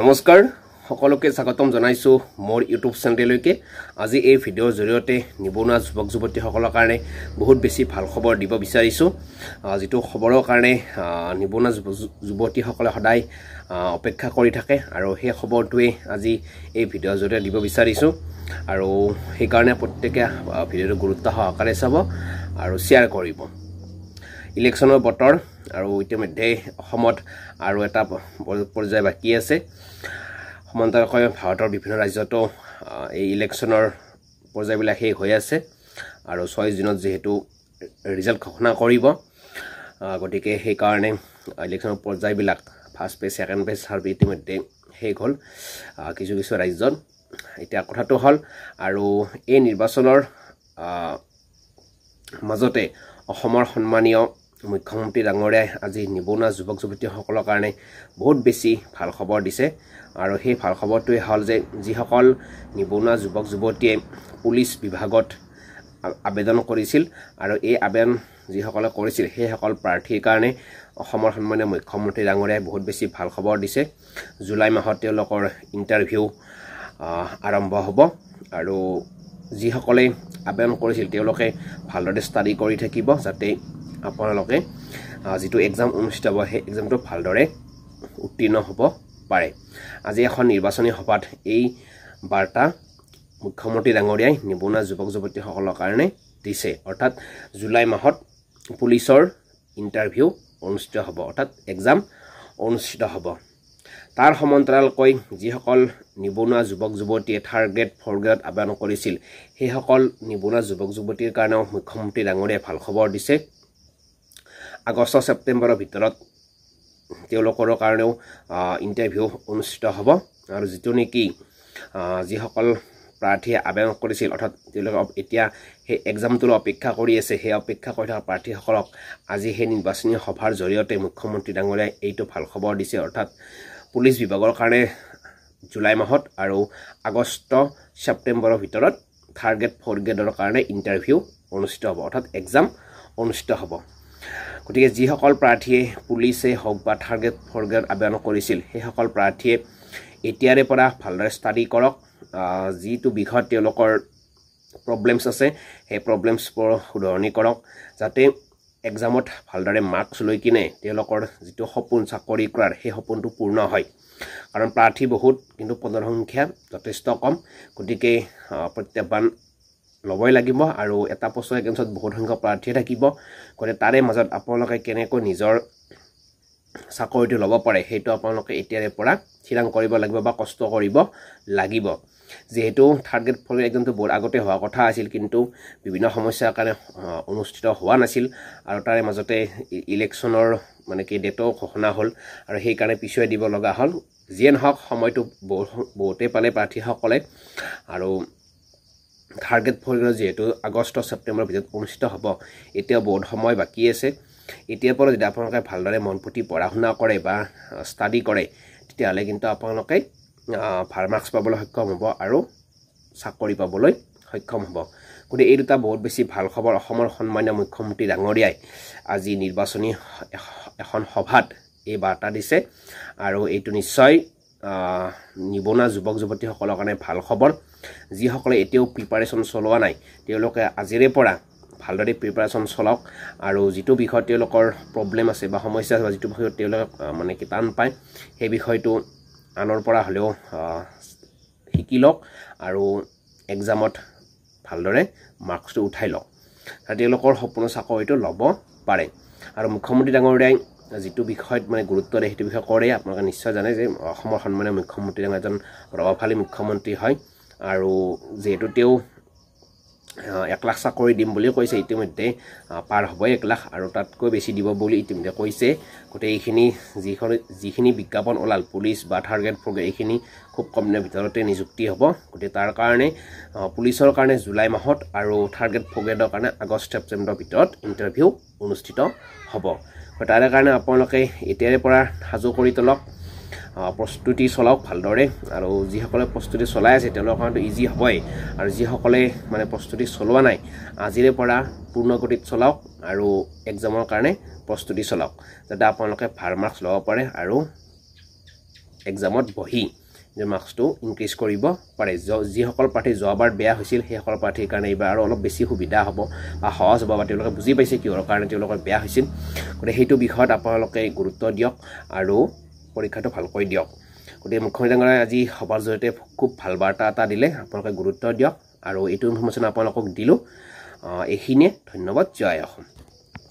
নমস্কাৰ সকলকে স্বাগতম জানাইছো মোৰ ইউটিউব চ্যানেললৈকে আজি এই ভিডিওৰ জৰিয়তে নিবনুয়া যুবক যুবতীসকলৰ কাৰণে বহুত বেছি ভাল খবৰ দিব বিচাৰিছো যিটো খবৰৰ কাৰণে নিবনুয়া যুৱতীসকলে সদায় অপেক্ষা কৰি থাকে আৰু সেই খবৰটোৱে আজি এই ভিডিঅ'ৰ জৰিয়তে দিব বিচাৰিছো আৰু সেইকাৰণে প্ৰত্যেকে ভিডিঅ'টো গুৰুত্ব সহকাৰে চাব আৰু শ্বেয়াৰ কৰিব ইলেকশ্যনৰ বতৰ আৰু ইতিমধ্যে অসমত আৰু এটা পৰ্যায় বাকী আছে সমান্তৰাকৈ ভাৰতৰ বিভিন্ন ৰাজ্যতো এই ইলেকশ্যনৰ পৰ্যায়বিলাক শেষ হৈ আছে আৰু ছয়ছ দিনত যিহেতু ৰিজাল্ট ঘোষণা কৰিব গতিকে সেইকাৰণে ইলেকশ্যনৰ পৰ্যায়বিলাক first page second page survey ইতিমধ্যে শেষ হ'ল কিছু কিছু ৰাজ্যত এতিয়া কথাটো হ'ল আৰু এই নিৰ্বাচনৰ মাজতে অসমৰ সন্মানীয় মুখ্যমন্ত্রী ডাঙরিয়ায় আজি নিবনুয় যুবক যুবতীসল কারণে বহুত বেছি ভাল খবর দিছে আর সেই ভাল খবরটোই হল যে যখন নিবনুয় যুবক যুবতী পুলিশ বিভাগত আবেদন করেছিল আর এই আবেদন যখন করেছিল সেই সকল প্রার্থীর কারণে সন্মানীয় মুখ্যমন্ত্রী ডাঙরিয়ায় বহুত বেছি ভাল খবর দিছে জুলাই মাহত ইন্টারভিউ আরম্ভ হব আর যখন আবেদন করেছিল ভালদরে স্টাডি করে থাকি যাতে আপোনালোকে যিটো এক্সাম অনুষ্ঠিত হ'ব সেই এক্সামটো ভালদৰে উত্তীৰ্ণ হ'ব পাৰে আজি এখন নিৰ্বাচনী সভাত এই বাৰ্তা মুখ্যমন্ত্ৰী ডাঙৰীয়াই নিবনুৱা যুৱক যুৱতীসকলৰ কাৰণে দিছে অৰ্থাৎ জুলাই মাহত পুলিচৰ ইণ্টাৰভিউ অনুষ্ঠিত হ'ব অৰ্থাৎ এক্সাম অনুষ্ঠিত হ'ব তাৰ সমান্তৰালকৈ যিসকল নিবনুৱা যুৱক যুৱতীয়ে থাৰ্ড গ্ৰেড ফ'ৰ গ্ৰেডত আবেদন কৰিছিল সেইসকল নিবনুৱা যুৱক যুৱতীৰ কাৰণেও মুখ্যমন্ত্ৰী ডাঙৰীয়াই ভাল খবৰ দিছে আগষ্ট ছেপ্টেম্বৰৰ ভিতৰত তেওঁলোকৰ কাৰণেও ইণ্টাৰভিউ অনুষ্ঠিত হ'ব আৰু যিটো নেকি যিসকল প্ৰাৰ্থীয়ে আবেদন কৰিছিল অৰ্থাৎ তেওঁলোকে এতিয়া সেই এক্সামটোলৈ অপেক্ষা কৰি আছে সেই অপেক্ষা কৰি থকা প্ৰাৰ্থীসকলক আজি সেই নিৰ্বাচনী সভাৰ জৰিয়তে মুখ্যমন্ত্ৰী ডাঙৰীয়াই এইটো ভাল খবৰ দিছে অৰ্থাৎ পুলিচ বিভাগৰ কাৰণে জুলাই মাহত আৰু আগষ্ট ছেপ্টেম্বৰৰ ভিতৰত থাৰ্ড গ্ৰেড ফ'ৰ্থ গ্ৰেডৰ কাৰণে ইণ্টাৰভিউ অনুষ্ঠিত হ'ব অৰ্থাৎ এক্সাম অনুষ্ঠিত হ'ব গতিকে যিসকল প্ৰাৰ্থীয়ে পুলিচে হওক বা থাৰ্গেট ফৰগেট আবেদন কৰিছিল সেইসকল প্ৰাৰ্থীয়ে এতিয়াৰে পৰা ভালদৰে ষ্টাডি কৰক যিটো বিষয়ত তেওঁলোকৰ প্ৰব্লেমছ আছে সেই প্ৰব্লেমছবোৰ শুধৰণি কৰক যাতে একজামত ভালদৰে মাৰ্কছ লৈ কিনে তেওঁলোকৰ যিটো সপোন চাকৰি কৰাৰ সেই সপোনটো পূৰ্ণ হয় কাৰণ প্ৰাৰ্থী বহুত কিন্তু পদৰ সংখ্যা যথেষ্ট কম গতিকে প্ৰত্যাহ্বান ল'বই লাগিব আৰু এটা পষ্টৰ এগেইনষ্টত বহুত সংখ্যক প্ৰাৰ্থীয়ে থাকিব গতিকে তাৰে মাজত আপোনালোকে কেনেকৈ নিজৰ চাকৰিটো ল'ব পাৰে সেইটো আপোনালোকে এতিয়াৰে পৰা থিৰাং কৰিব লাগিব বা কষ্ট কৰিব লাগিব যিহেতু থাৰ্ড গ্ৰেড ফৰ এগজামটো বহুত আগতে হোৱা কথা আছিল কিন্তু বিভিন্ন সমস্যাৰ কাৰণে অনুষ্ঠিত হোৱা নাছিল আৰু তাৰে মাজতে ইলেকশ্যনৰ মানে কি ডেটো ঘোষণা হ'ল আৰু সেইকাৰণে পিছুৱাই দিব লগা হ'ল যিয়ে নহওক সময়টো বহু বহুতেই পালে প্ৰাৰ্থীসকলে আৰু থাৰ্ড টাৰ্গেট ভৰিণৰ যিহেতু আগষ্ট ছেপ্টেম্বৰৰ ভিতৰত অনুষ্ঠিত হ'ব এতিয়াও বহুত সময় বাকী আছে এতিয়াৰ পৰা যদি আপোনালোকে ভালদৰে মন পুতি পঢ়া শুনা কৰে বা ষ্টাডি কৰে তেতিয়াহ'লে কিন্তু আপোনালোকে ভাল ফাৰ্মাক্স পাবলৈ সক্ষম হ'ব আৰু চাকৰি পাবলৈ সক্ষম হ'ব গতিকে এই দুটা বহুত বেছি ভাল খবৰ অসমৰ সন্মান্য মুখ্যমন্ত্ৰী ডাঙৰীয়াই আজি নিৰ্বাচনী এখন সভাত এই বাৰ্তা দিছে আৰু এইটো নিশ্চয় নিবনুৱা যুৱক যুৱতীসকলৰ কাৰণে ভাল খবৰ যিসকলে এতিয়াও প্ৰিপাৰেশ্যন চলোৱা নাই তেওঁলোকে আজিৰে পৰা ভালদৰে প্ৰিপাৰেশ্যন চলাওক আৰু যিটো বিষয়ত তেওঁলোকৰ প্ৰব্লেম আছে বা সমস্যা আছে বা যিটো বিষয়ত তেওঁলোকে মানে কি টান পায় সেই বিষয়টো আনৰ পৰা হ'লেও শিকি লওক আৰু এক্সামত ভালদৰে মাৰ্কছটো উঠাই লওক আৰু তেওঁলোকৰ সপোন চাকৰিটো ল'ব পাৰে আৰু মুখ্যমন্ত্ৰী ডাঙৰীয়াই যিটো বিষয়ত মানে গুৰুত্ব দিয়ে সেইটো বিষয়ে কৰে আপোনালোকে নিশ্চয় জানে যে অসমৰ সন্মানীয় মুখ্যমন্ত্ৰী ডাঙৰ এজন প্ৰভাৱশালী মুখ্যমন্ত্ৰী হয় আৰু যিহেতু তেওঁ এক লাখ চাকৰি দিম বুলি কৈছে ইতিমধ্যে পাৰ হ'বই এক লাখ আৰু তাতকৈ বেছি দিব বুলি ইতিমধ্যে কৈছে গতিকে এইখিনি যিখন যিখিনি বিজ্ঞাপন ওলাল পুলিচ বা টাৰ্গেট ফৰ এইখিনি খুব কম দিনৰ ভিতৰতে নিযুক্তি হ'ব গতিকে তাৰ কাৰণে পুলিচৰ কাৰণে জুলাই মাহত আৰু টাৰ্গেট ফ্ৰগেডৰ কাৰণে আগষ্ট ছেপ্টেম্বৰৰ ভিতৰত ইণ্টাৰভিউ অনুষ্ঠিত হ'ব তাৰে কাৰণে আপোনালোকে এতিয়াৰে পৰা সাজু কৰি তোলক প্ৰস্তুতি চলাওক ভালদৰে আৰু যিসকলে প্ৰস্তুতি চলাই আছে তেওঁলোকৰ কাৰণেতো ইজি হ'বই আৰু যিসকলে মানে প্ৰস্তুতি চলোৱা নাই আজিৰে পৰা পূৰ্ণগতিত চলাওক আৰু একজামৰ কাৰণে প্ৰস্তুতি চলাওক যাতে আপোনালোকে ভাল মাৰ্কছ ল'ব পাৰে আৰু এক্সামত বহি যে মাৰ্কছটো ইনক্ৰিজ কৰিব পাৰে যিসকল প্ৰাৰ্থী যোৱাবাৰ বেয়া হৈছিল সেইসকল প্ৰাৰ্থীৰ কাৰণে এইবাৰ আৰু অলপ বেছি সুবিধা হ'ব বা সহজ হ'ব বা তেওঁলোকে বুজি পাইছে কিহৰ কাৰণে তেওঁলোকৰ বেয়া হৈছিল গতিকে সেইটো বিষয়ত আপোনালোকে গুৰুত্ব দিয়ক আৰু পৰীক্ষাটো ভালকৈ দিয়ক গতিকে মুখ্যমন্ত্ৰী ডাঙৰীয়াই আজি সভাৰ জৰিয়তে খুব ভাল বাৰ্তা এটা দিলে আপোনালোকে গুৰুত্ব দিয়ক আৰু এইটো ইনফৰ্মেশ্যন আপোনালোকক দিলোঁ এইখিনিয়ে ধন্যবাদ জয় অসম